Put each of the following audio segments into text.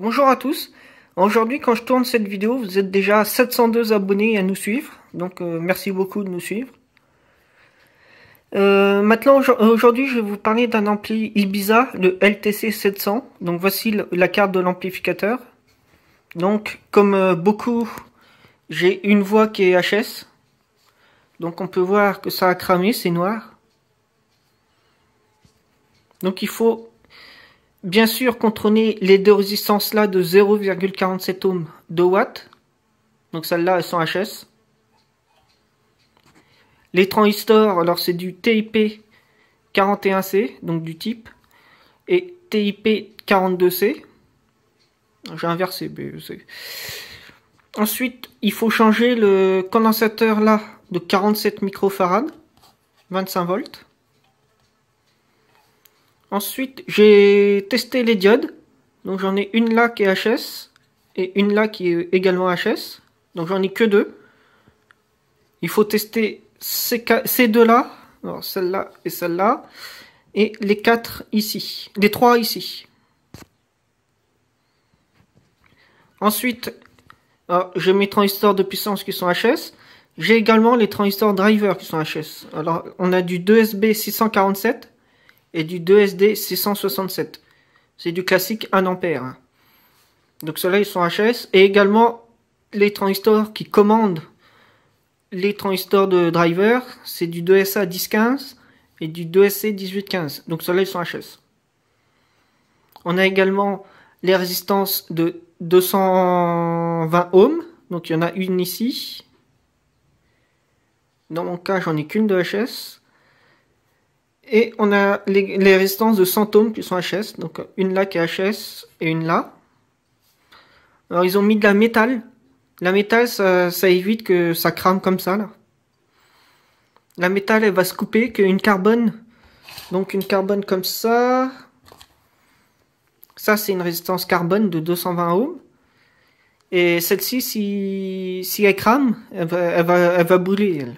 Bonjour à tous, aujourd'hui quand je tourne cette vidéo vous êtes déjà 702 abonnés à nous suivre, donc euh, merci beaucoup de nous suivre. Euh, maintenant aujourd'hui je vais vous parler d'un ampli Ibiza, le LTC 700, donc voici la carte de l'amplificateur. Donc comme euh, beaucoup j'ai une voix qui est HS, donc on peut voir que ça a cramé, c'est noir. Donc il faut Bien sûr, contrôler les deux résistances-là de 0,47 ohms de watts. Donc celle là elles sont HS. Les transistors, alors c'est du TIP 41C, donc du type, et TIP 42C. J'ai inversé, e, c'est... Ensuite, il faut changer le condensateur là de 47 microfarads, 25 volts. Ensuite, j'ai testé les diodes. Donc j'en ai une là qui est HS et une là qui est également HS. Donc j'en ai que deux. Il faut tester ces, deux là, celle-là et celle-là, et les quatre ici, les trois ici. Ensuite, j'ai mes transistors de puissance qui sont HS. J'ai également les transistors driver qui sont HS. Alors, on a du 2SB647 et du 2SD 667. C'est du classique 1A. Hein. Donc ceux-là, ils sont HS. Et également, les transistors qui commandent les transistors de driver, c'est du 2SA 1015 et du 2SC 1815. Donc ceux-là, ils sont HS. On a également les résistances de 220 ohms. Donc il y en a une ici. Dans mon cas, j'en ai qu'une de HS. Et on a les, résistances de 100 ohms qui sont HS, donc une là qui est HS et une là. Alors ils ont mis de la métal. La métal, ça, évite que ça crame comme ça là. La métal, elle va se couper qu'une carbone. Donc une carbone comme ça. Ça, c'est une résistance carbone de 220 ohms. Et celle-ci, si, elle crame, elle va, elle elle va brûler, elle.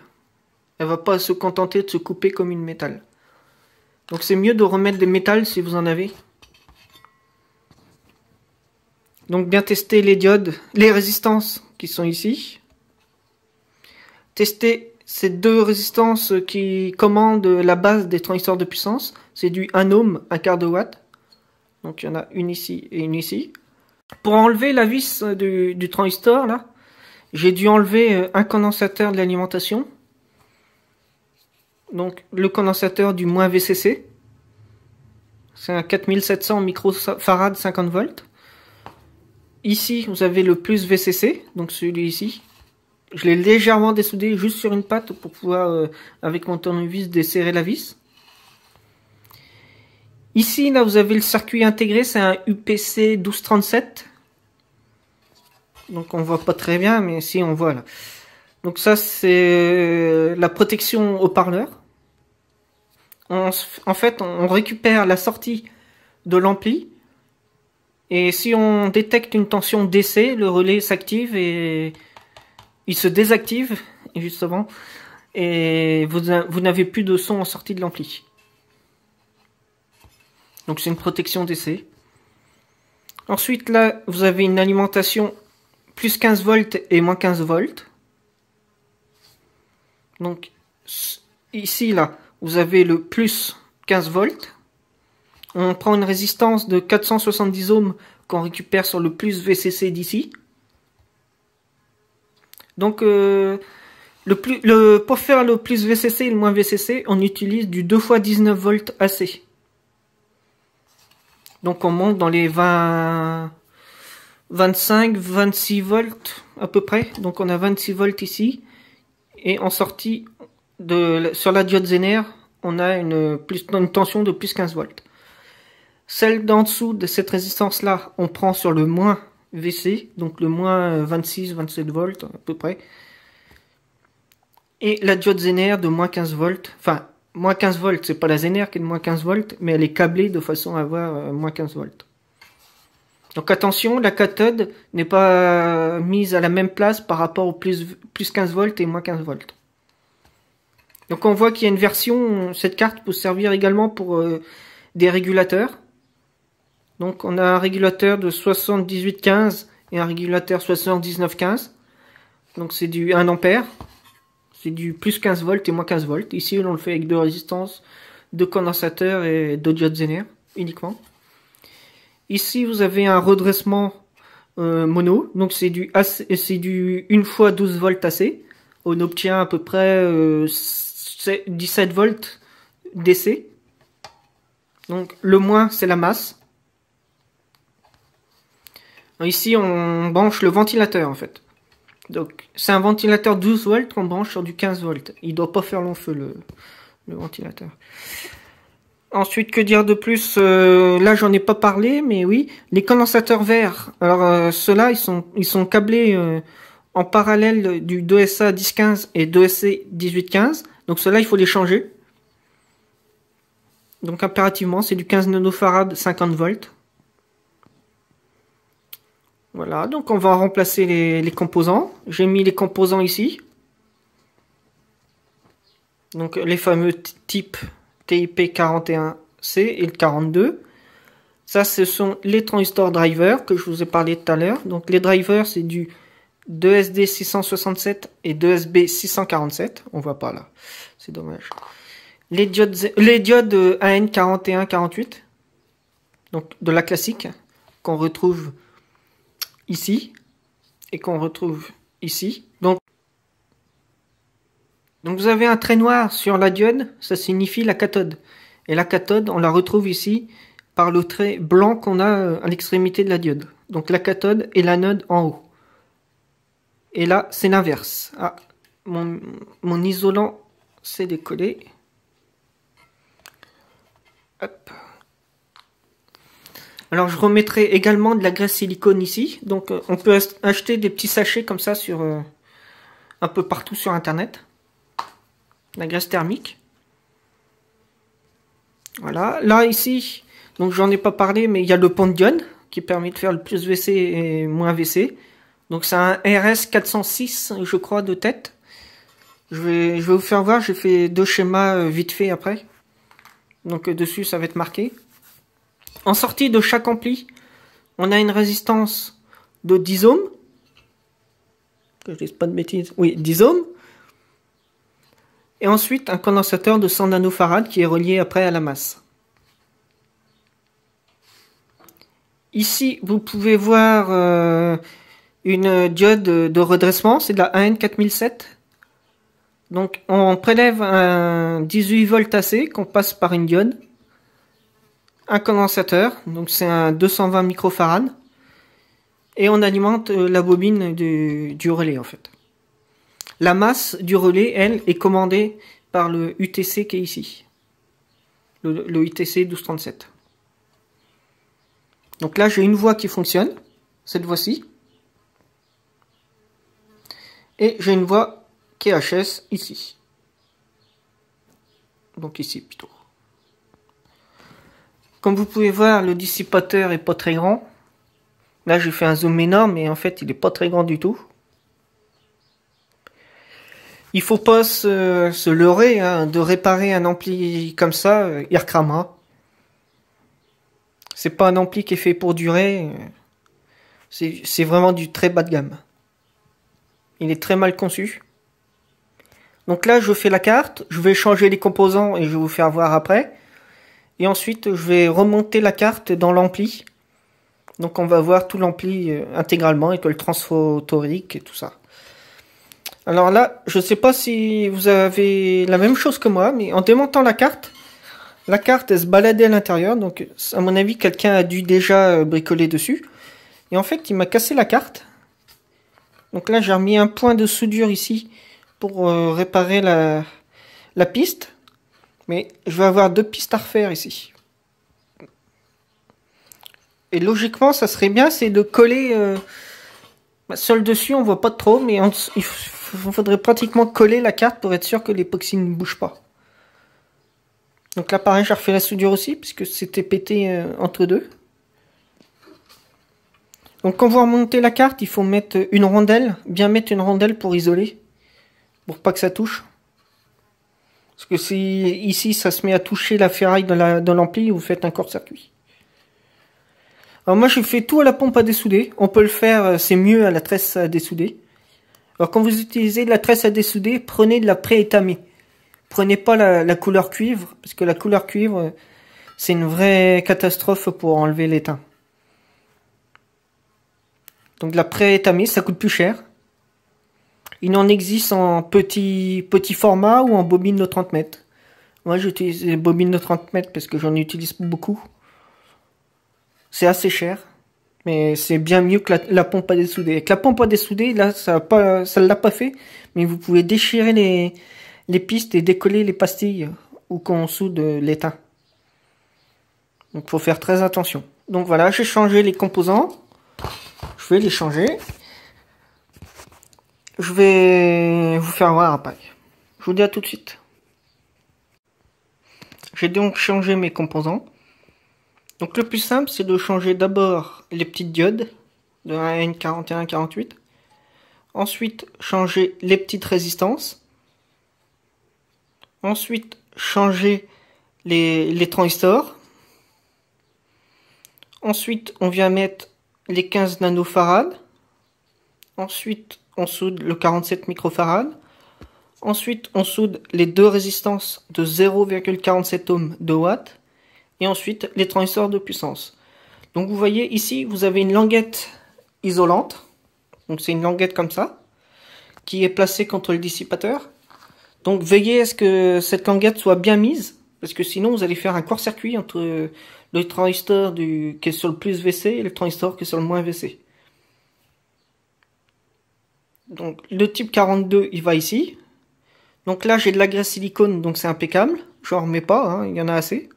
Elle va pas se contenter de se couper comme une métal. Donc c'est mieux de remettre des métal si vous en avez. Donc bien tester les diodes, les résistances qui sont ici. Tester ces deux résistances qui commandent la base des transistors de puissance. C'est du 1 ohm, 1 quart de watt. Donc il y en a une ici et une ici. Pour enlever la vis du, du transistor, là, j'ai dû enlever euh, un condensateur de l'alimentation donc le condensateur du moins VCC. C'est un 4700 microfarad 50 volts. Ici, vous avez le plus VCC, donc celui-ci. Je l'ai légèrement dessoudé juste sur une patte pour pouvoir, euh, avec mon tournevis, desserrer la vis. Ici, là, vous avez le circuit intégré, c'est un UPC 1237. Donc, on voit pas très bien, mais ici on voit là. Donc ça, c'est euh, la protection au parleur en fait, on récupère la sortie de l'ampli. Et si on détecte une tension d'essai, le relais s'active et il se désactive, justement. Et vous, vous n'avez plus de son en sortie de l'ampli. Donc c'est une protection d'essai. Ensuite, là, vous avez une alimentation plus 15 volts et moins 15 volts. Donc, ici, là, vous avez le plus 15 volts. On prend une résistance de 470 ohms qu'on récupère sur le plus VCC d'ici. Donc, euh, le plus, le, pour faire le plus VCC et le moins VCC, on utilise du 2 x 19 volts AC. Donc on monte dans les 20, 25, 26 volts à peu près. Donc on a 26 volts ici. Et en sortie, sur la diode Zener, on a une, plus, tension de plus 15 volts. Celle d'en dessous de cette résistance-là, on prend sur le moins VC, donc le moins 26-27 volts à peu près. Et la diode Zener de moins 15 volts, enfin, moins 15 volts, c'est pas la Zener qui est de moins 15 volts, mais elle est câblée de façon à avoir euh, moins 15 volts. Donc attention, la cathode n'est pas euh, mise à la même place par rapport au plus 15 volts et moins 15 volts. Donc on voit qu'il y a une version, cette carte peut servir également pour euh, des régulateurs. Donc on a un régulateur de 78,15 et un régulateur 79,15. Donc c'est du 1 ampère. C'est du plus 15 volts et moins 15 volts. Ici on le fait avec deux résistances, deux condensateurs et deux diodes zener uniquement. Ici vous avez un redressement euh, mono. Donc c'est du, c'est du 1 fois 12 volts AC. On obtient à peu près euh, c'est 17 volts DC. Donc le moins, c'est la masse. Ici, on branche le ventilateur en fait. Donc c'est un ventilateur 12 volts qu'on branche sur du 15 volts. Il doit pas faire long feu le, ventilateur. Ensuite, que dire de plus euh, Là, j'en ai pas parlé, mais oui, les condensateurs verts. Alors, euh, ceux-là, ils sont, ils sont câblés euh, en parallèle du 2SA 1015 et 2SC 1815 donc cela il faut les changer. Donc impérativement, c'est du 15 farad 50 volts. Voilà, donc on va remplacer les, composants. J'ai mis les composants ici. Donc les fameux types TIP41C et le 42. Ça, ce sont les transistors drivers que je vous ai parlé tout à l'heure. Donc les drivers, c'est du 2SD 667 et 2SB 647. On voit pas là. C'est dommage. Les diodes, les diodes euh, AN4148. Donc de la classique qu'on retrouve ici et qu'on retrouve ici. Donc, donc vous avez un trait noir sur la diode, ça signifie la cathode. Et la cathode, on la retrouve ici par le trait blanc qu'on a euh, à l'extrémité de la diode. Donc la cathode et l'anode en haut. Et là, c'est l'inverse. Ah, mon, isolant s'est décollé. Alors je remettrai également de la graisse silicone ici. Donc euh, on peut acheter des petits sachets comme ça sur euh, un peu partout sur internet. La graisse thermique. Voilà. Là ici, donc j'en ai pas parlé, mais il y a le pont qui permet de faire le plus VC et moins VC. Donc c'est un RS 406, je crois, de tête. Je vais, je vais vous faire voir, j'ai fait deux schémas euh, vite fait après. Donc euh, dessus, ça va être marqué. En sortie de chaque ampli, on a une résistance de 10 ohms. Que je pas de bêtises. Oui, 10 ohms. Et ensuite, un condensateur de 100 nanofarads qui est relié après à la masse. Ici, vous pouvez voir... Euh, une diode de redressement, c'est de la AN4007. Donc on prélève un 18 volts AC qu'on passe par une diode, un condensateur, donc c'est un 220 microfarad, et on alimente euh, la bobine du, relais en fait. La masse du relais, elle, est commandée par le UTC qui est ici, le, le UTC 1237. Donc là j'ai une voie qui fonctionne, cette voie-ci, et j'ai une voix KHS ici. Donc ici plutôt. Comme vous pouvez voir, le dissipateur est pas très grand. Là, j'ai fait un zoom énorme, mais en fait, il n'est pas très grand du tout. Il faut pas se, leurrer hein, de réparer un ampli comme ça, euh, il recramera. Hein. C'est pas un ampli qui est fait pour durer. C'est vraiment du très bas de gamme. Il est très mal conçu. Donc là, je fais la carte, je vais changer les composants et je vais vous faire voir après. Et ensuite, je vais remonter la carte dans l'ampli. Donc on va voir tout l'ampli euh, intégralement et que le transphotorique et tout ça. Alors là, je ne sais pas si vous avez la même chose que moi, mais en démontant la carte, la carte est se baladait à l'intérieur, donc à mon avis quelqu'un a dû déjà euh, bricoler dessus. Et en fait, il m'a cassé la carte. Donc là, j'ai remis un point de soudure ici pour euh, réparer la, piste. Mais je vais avoir deux pistes à refaire ici. Et logiquement, ça serait bien, c'est de coller... Euh, bah, seul dessus, on voit pas trop, mais on, il faudrait pratiquement coller la carte pour être sûr que l'époxy ne bouge pas. Donc là, pareil, j'ai refait la soudure aussi, puisque c'était pété euh, entre deux. Donc quand vous remontez la carte, il faut mettre une rondelle, bien mettre une rondelle pour isoler, pour pas que ça touche. Parce que si ici ça se met à toucher la ferraille dans l'ampli, vous faites un court-circuit. Alors moi je fais tout à la pompe à dessouder, on peut le faire, euh, c'est mieux à la tresse à dessouder. Alors quand vous utilisez de la tresse à dessouder, prenez de la pré-étamée. Prenez pas la, la couleur cuivre, parce que la couleur cuivre, euh, c'est une vraie catastrophe pour enlever l'étain. Donc la pré étamée ça coûte plus cher. Il en existe en petit, petit format ou en bobine de 30 mètres. Moi j'utilise les bobines de 30 mètres parce que j'en utilise beaucoup. C'est assez cher. Mais c'est bien mieux que la, pompe à dessouder. Avec la pompe à dessouder, là, ça ne pas, l'a pas fait. Mais vous pouvez déchirer les, les pistes et décoller les pastilles ou qu'on soude l'étain. Donc faut faire très attention. Donc voilà, j'ai changé les composants les changer. Je vais vous faire voir un pack. Je vous dis à tout de suite. J'ai donc changé mes composants. Donc le plus simple, c'est de changer d'abord les petites diodes de la N4148. Ensuite, changer les petites résistances. Ensuite, changer les, les transistors. Ensuite, on vient mettre les 15 nanofarades, Ensuite, on soude le 47 microfarades, Ensuite, on soude les deux résistances de 0,47 ohms de watts. Et ensuite, les transistors de puissance. Donc vous voyez ici, vous avez une languette isolante. Donc c'est une languette comme ça, qui est placée contre le dissipateur. Donc veillez à ce que cette languette soit bien mise, parce que sinon vous allez faire un court-circuit entre le transistor du, qui est sur le plus VC et le transistor qui est sur le moins VC. Donc le type 42, il va ici. Donc là, j'ai de la graisse silicone, donc c'est impeccable. Je remets pas, hein, il y en a assez.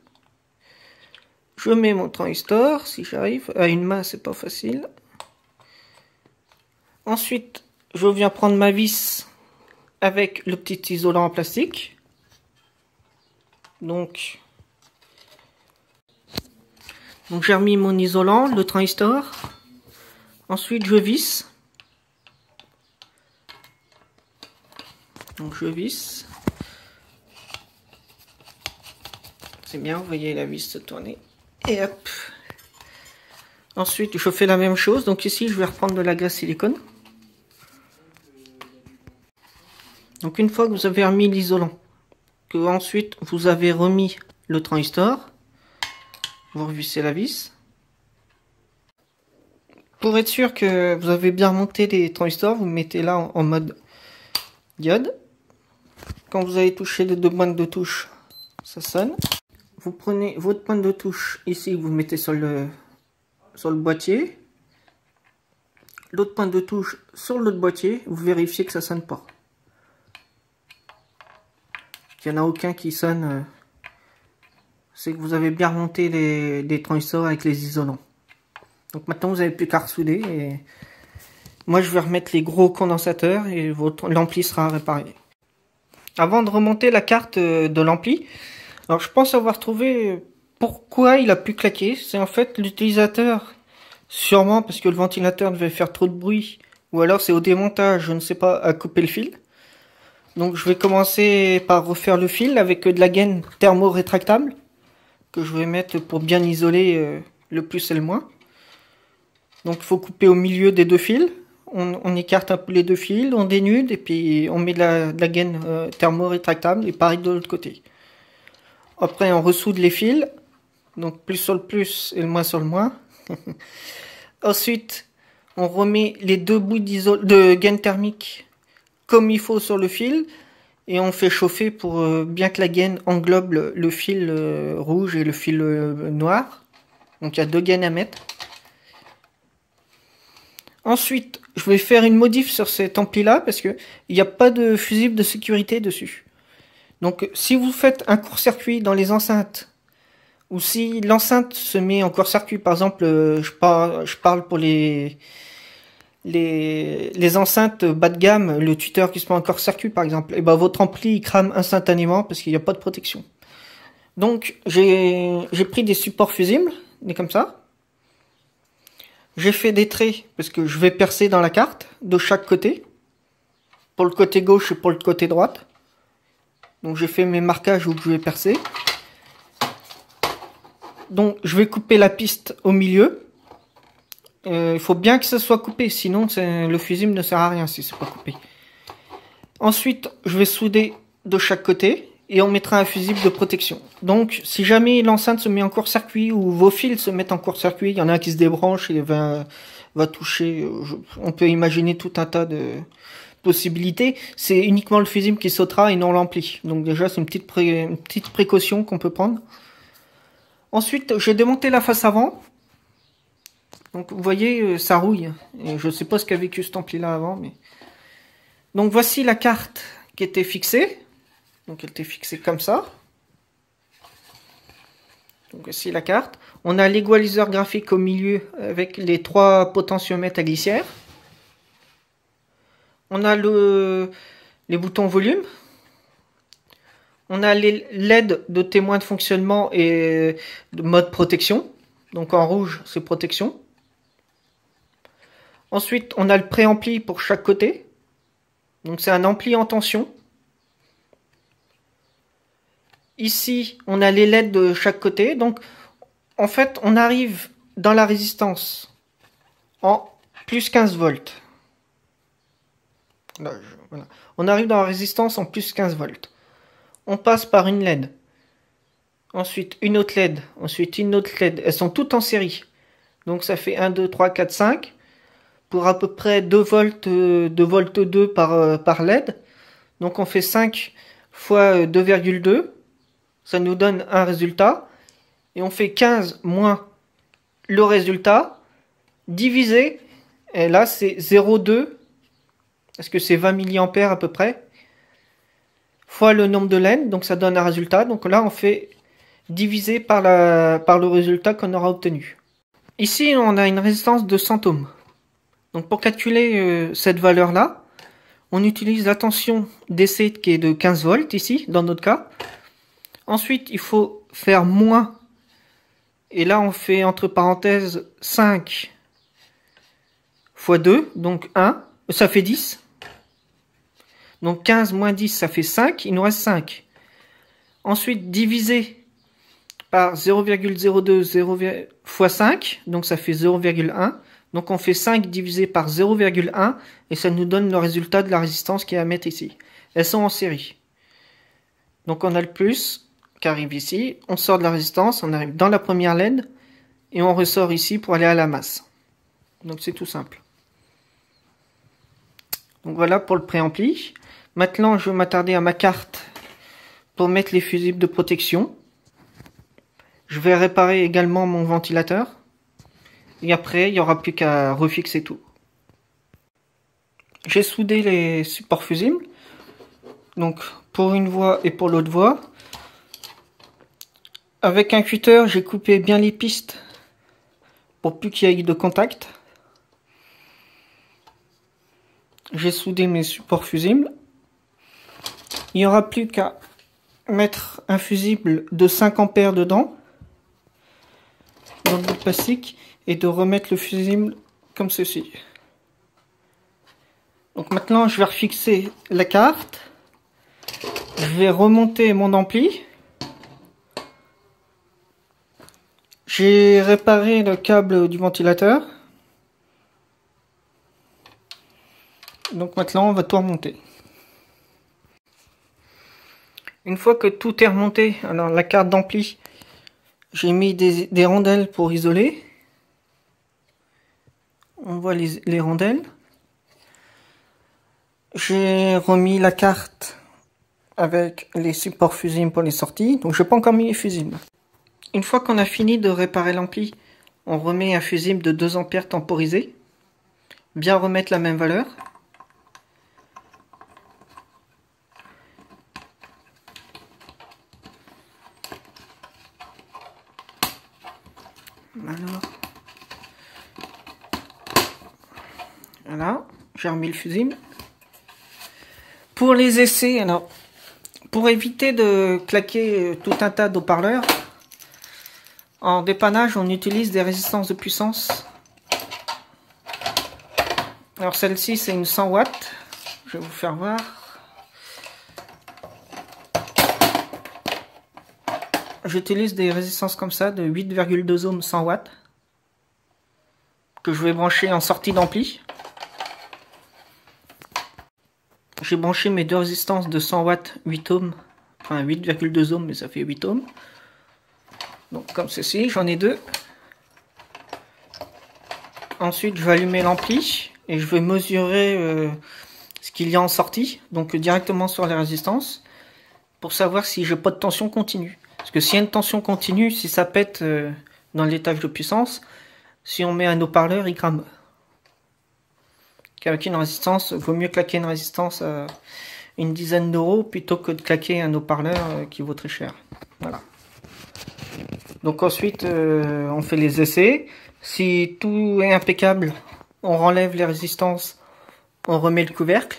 Je mets mon transistor, si j'arrive. À ah, une main, c'est pas facile. Ensuite, je viens prendre ma vis avec le petit isolant en plastique. Donc, donc j'ai remis mon isolant, le transistor. Ensuite je visse. Donc je visse. C'est bien, vous voyez la vis se tourner. Et hop. Ensuite je fais la même chose. Donc ici je vais reprendre de la glace silicone. Donc une fois que vous avez remis l'isolant, que ensuite vous avez remis le transistor, vous revissez la vis. Pour être sûr que vous avez bien remonté les transistors, vous mettez là en, mode diode. Quand vous avez touché les deux pointes de touche, ça sonne. Vous prenez votre pointe de touche ici, vous mettez sur le, sur le boîtier. L'autre pointe de touche sur l'autre boîtier, vous vérifiez que ça sonne pas. Il n'y en a aucun qui sonne euh, c'est que vous avez bien remonté les, transistors avec les isolants. Donc maintenant, vous n'avez plus qu'à ressouder. Et... Moi, je vais remettre les gros condensateurs et votre l'ampli sera réparé. Avant de remonter la carte euh, de l'ampli, alors je pense avoir trouvé pourquoi il a pu claquer. C'est en fait l'utilisateur, sûrement parce que le ventilateur devait faire trop de bruit, ou alors c'est au démontage, je ne sais pas, à couper le fil. Donc je vais commencer par refaire le fil avec de la gaine thermorétractable que je vais mettre pour bien isoler euh, le plus et le moins. Donc il faut couper au milieu des deux fils. On, écarte un peu les deux fils, on dénude et puis on met la, gaine euh, thermorétractable thermo et pareil de l'autre côté. Après on ressoude les fils, donc plus sur le plus et le moins sur le moins. Ensuite on remet les deux bouts de gaine thermique comme il faut sur le fil et on fait chauffer pour euh, bien que la gaine englobe le, fil euh, rouge et le fil euh, noir. Donc il y a deux gaines à mettre. Ensuite, je vais faire une modif sur cet ampli là parce qu'il n'y a pas de fusible de sécurité dessus. Donc si vous faites un court-circuit dans les enceintes, ou si l'enceinte se met en court-circuit, par exemple, je, je parle pour les, les, les enceintes bas de gamme, le tuteur qui se met encore circuit par exemple, et eh ben votre ampli il crame instantanément parce qu'il n'y a pas de protection. Donc j'ai pris des supports fusibles, des comme ça. J'ai fait des traits parce que je vais percer dans la carte de chaque côté, pour le côté gauche et pour le côté droite. Donc j'ai fait mes marquages où je vais percer. Donc je vais couper la piste au milieu il euh, faut bien que ça soit coupé, sinon le fusible ne sert à rien si c'est pas coupé. Ensuite, je vais souder de chaque côté et on mettra un fusible de protection. Donc, si jamais l'enceinte se met en court-circuit ou vos fils se mettent en court-circuit, il y en a un qui se débranche et va, va toucher. Euh, on peut imaginer tout un tas de possibilités. C'est uniquement le fusible qui sautera et non l'ampli. Donc déjà, c'est une petite, petite précaution qu'on peut prendre. Ensuite, vais démonter la face avant donc vous voyez, euh, ça rouille. je ne sais pas ce qu'a vécu ce templier-là avant. mais Donc voici la carte qui était fixée. Donc elle était fixée comme ça. Donc voici la carte. On a l'égaliseur graphique au milieu avec les trois potentiomètres à glissière. On a le, les boutons volume. On a les de témoin de fonctionnement et de mode protection. Donc en rouge, c'est protection. Ensuite, on a le préampli pour chaque côté. Donc c'est un ampli en tension. Ici, on a les LED de chaque côté. Donc en fait, on arrive dans la résistance en plus 15 volts. On arrive dans la résistance en plus 15 volts. On passe par une LED. Ensuite une autre LED. Ensuite une autre LED. Elles sont toutes en série. Donc ça fait 1, 2, 3, 4, 5 pour à peu près 2 volts, 2 euh, volts 2 par, euh, par LED. Donc on fait 5 fois 2,2. Euh, ça nous donne un résultat. Et on fait 15 moins le résultat divisé. Et là, c'est 0,2. Parce que c'est 20 mA à peu près. Fois le nombre de LED, Donc ça donne un résultat. Donc là, on fait divisé par, la, par le résultat qu'on aura obtenu. Ici, on a une résistance de 100 ohms. Donc pour calculer euh, cette valeur-là, on utilise la tension d'essai qui est de 15 volts ici, dans notre cas. Ensuite, il faut faire moins. Et là, on fait entre parenthèses 5 fois 2, donc 1, euh, ça fait 10. Donc 15 moins 10, ça fait 5, il nous reste 5. Ensuite, diviser par 0,02 fois 5, donc ça fait 0,1. Donc on fait 5 divisé par 0,1 et ça nous donne le résultat de la résistance qui est à mettre ici. Elles sont en série. Donc on a le plus qui arrive ici, on sort de la résistance, on arrive dans la première LED et on ressort ici pour aller à la masse. Donc c'est tout simple. Donc voilà pour le préampli. Maintenant je vais m'attarder à ma carte pour mettre les fusibles de protection. Je vais réparer également mon ventilateur. Et après, il n'y aura plus qu'à refixer tout. J'ai soudé les supports fusibles. Donc pour une voie et pour l'autre voie. Avec un cutter, j'ai coupé bien les pistes pour plus qu'il y ait de contact. J'ai soudé mes supports fusibles. Il n'y aura plus qu'à mettre un fusible de 5 ampères dedans dans le plastique et de remettre le fusible comme ceci. Donc maintenant, je vais refixer la carte. Je vais remonter mon ampli. J'ai réparé le câble du ventilateur. Donc maintenant, on va tout remonter. Une fois que tout est remonté, alors la carte d'ampli, j'ai mis des, rondelles pour isoler on voit les, rondelles. J'ai remis la carte avec les supports fusibles pour les sorties, donc je n'ai pas encore mis les fusibles. Une fois qu'on a fini de réparer l'ampli, on remet un fusible de 2 ampères temporisé, bien remettre la même valeur. Alors, j'ai remis le fusil. Pour les essais, alors, pour éviter de claquer euh, tout un tas d'eau-parleurs, en dépannage, on utilise des résistances de puissance. Alors celle-ci, c'est une 100 watts. Je vais vous faire voir. J'utilise des résistances comme ça de 8,2 ohms 100 watts que je vais brancher en sortie d'ampli. j'ai branché mes deux résistances de 100 watts 8 ohms, enfin 8,2 ohms mais ça fait 8 ohms. Donc comme ceci, j'en ai deux. Ensuite je vais allumer l'ampli et je vais mesurer euh, ce qu'il y a en sortie, donc directement sur les résistances, pour savoir si n'ai pas de tension continue. Parce que s'il y a une tension continue, si ça pète euh, dans l'étage de puissance, si on met un haut-parleur, il crame qu'avec une résistance, vaut mieux claquer une résistance à euh, une dizaine d'euros plutôt que de claquer un haut-parleur euh, qui vaut très cher. Voilà. Donc ensuite, euh, on fait les essais. Si tout est impeccable, on enlève les résistances, on remet le couvercle.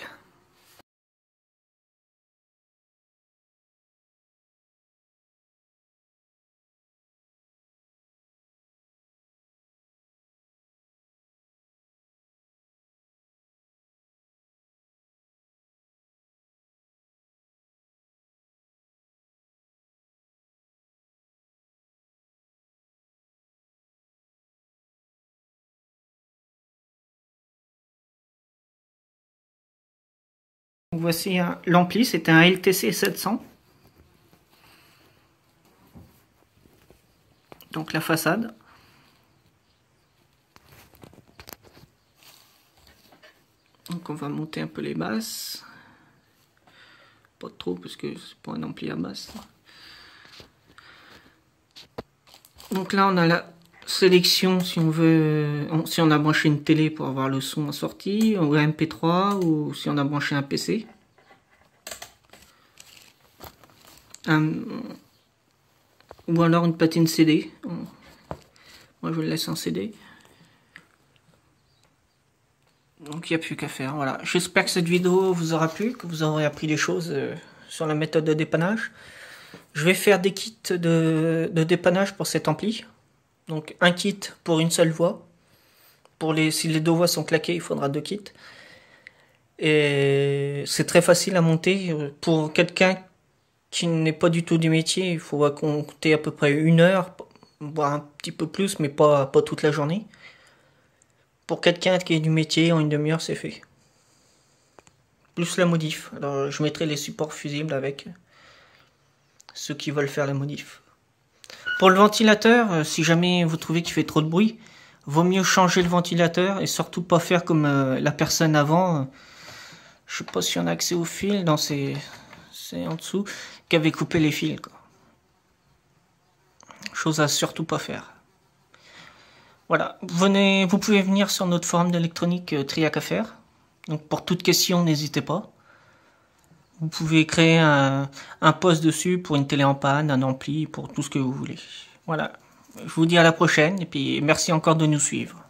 voici l'ampli, c'était un LTC 700. Donc la façade. Donc on va monter un peu les basses. Pas trop parce que c'est pas un ampli à basse. Donc là on a la sélection si on veut, si on a branché une télé pour avoir le son en sortie, ou un MP3, ou si on a branché un PC. ou alors une patine CD. Moi je le laisse en CD. Donc il n'y a plus qu'à faire. Voilà. J'espère que cette vidéo vous aura plu, que vous aurez appris des choses euh, sur la méthode de dépannage. Je vais faire des kits de, de dépannage pour cet ampli. Donc un kit pour une seule voix. Pour les, si les deux voix sont claquées, il faudra deux kits. Et c'est très facile à monter. Pour quelqu'un qui n'est pas du tout du métier, il faudra compter à peu près une heure, voire un petit peu plus, mais pas, pas toute la journée. Pour quelqu'un qui est du métier, en une demi-heure, c'est fait. Plus la modif. Alors je mettrai les supports fusibles avec ceux qui veulent faire la modif. Pour le ventilateur, euh, si jamais vous trouvez qu'il fait trop de bruit, vaut mieux changer le ventilateur et surtout pas faire comme euh, la personne avant. je sais pas si on a accès au fil, dans ces c'est en dessous, qui avait coupé les fils. Chose à surtout pas faire. Voilà, venez, vous pouvez venir sur notre forum d'électronique euh, Triac à faire. Donc pour toute question, n'hésitez pas. Vous pouvez créer un, un post dessus pour une télé en panne, un ampli, pour tout ce que vous voulez. Voilà. Je vous dis à la prochaine et puis merci encore de nous suivre.